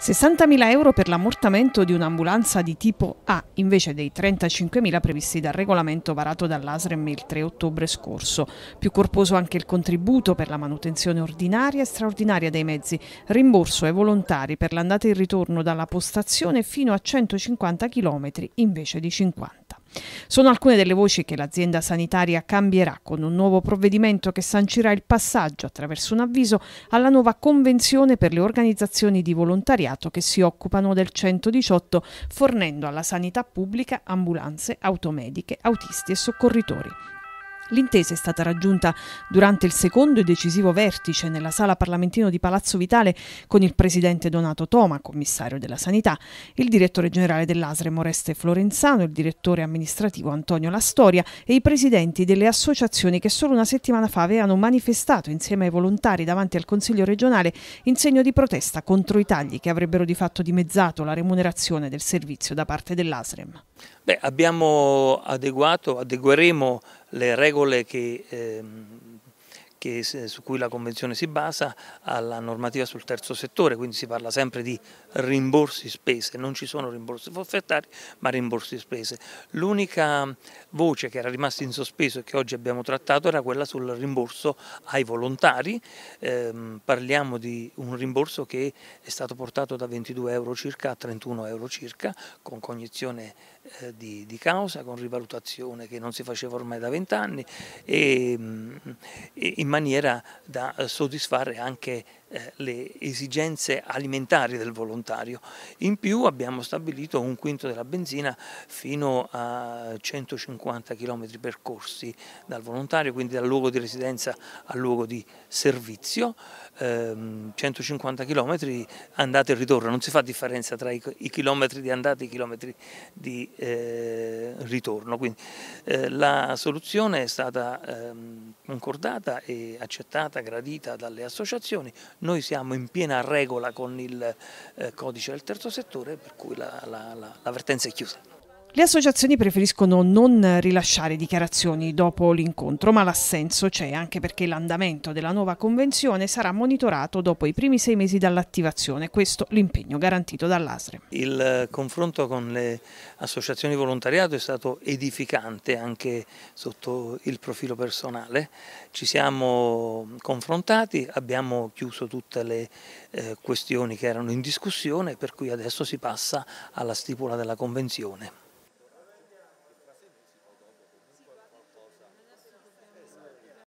60.000 euro per l'ammortamento di un'ambulanza di tipo A invece dei 35.000 previsti dal regolamento varato dall'ASREM il 3 ottobre scorso. Più corposo anche il contributo per la manutenzione ordinaria e straordinaria dei mezzi, rimborso ai volontari per l'andata e il ritorno dalla postazione fino a 150 km invece di 50. Sono alcune delle voci che l'azienda sanitaria cambierà con un nuovo provvedimento che sancirà il passaggio attraverso un avviso alla nuova convenzione per le organizzazioni di volontariato che si occupano del 118 fornendo alla sanità pubblica ambulanze, automediche, autisti e soccorritori. L'intesa è stata raggiunta durante il secondo e decisivo vertice nella sala parlamentino di Palazzo Vitale con il presidente Donato Toma, commissario della sanità, il direttore generale dell'ASREM Oreste Florenzano, il direttore amministrativo Antonio Lastoria e i presidenti delle associazioni che solo una settimana fa avevano manifestato insieme ai volontari davanti al Consiglio regionale in segno di protesta contro i tagli che avrebbero di fatto dimezzato la remunerazione del servizio da parte dell'ASREM. Beh, abbiamo adeguato, adegueremo le regole che ehm, che, su cui la Convenzione si basa alla normativa sul terzo settore, quindi si parla sempre di rimborsi spese, non ci sono rimborsi forfettari ma rimborsi spese. L'unica voce che era rimasta in sospeso e che oggi abbiamo trattato era quella sul rimborso ai volontari, eh, parliamo di un rimborso che è stato portato da 22 euro circa a 31 euro circa con cognizione eh, di, di, causa, con rivalutazione che non si faceva ormai da 20 anni e, ehm, e in maniera da eh, soddisfare anche eh, le esigenze alimentari del volontario. In più abbiamo stabilito un quinto della benzina fino a 150 km percorsi dal volontario, quindi dal luogo di residenza al luogo di servizio, 150 km ehm, andata e ritorno, non si fa differenza tra i, chilometri di andata e i chilometri di eh, ritorno. Quindi eh, la soluzione è stata ehm, concordata e accettata, gradita dalle associazioni, noi siamo in piena regola con il eh, codice del terzo settore per cui l'avvertenza la, la, la è chiusa. Le associazioni preferiscono non rilasciare dichiarazioni dopo l'incontro, ma l'assenso c'è anche perché l'andamento della nuova convenzione sarà monitorato dopo i primi sei mesi dall'attivazione, questo l'impegno garantito dall'ASRE. Il confronto con le associazioni di volontariato è stato edificante anche sotto il profilo personale, ci siamo confrontati, abbiamo chiuso tutte le eh, questioni che erano in discussione per cui adesso si passa alla stipula della convenzione.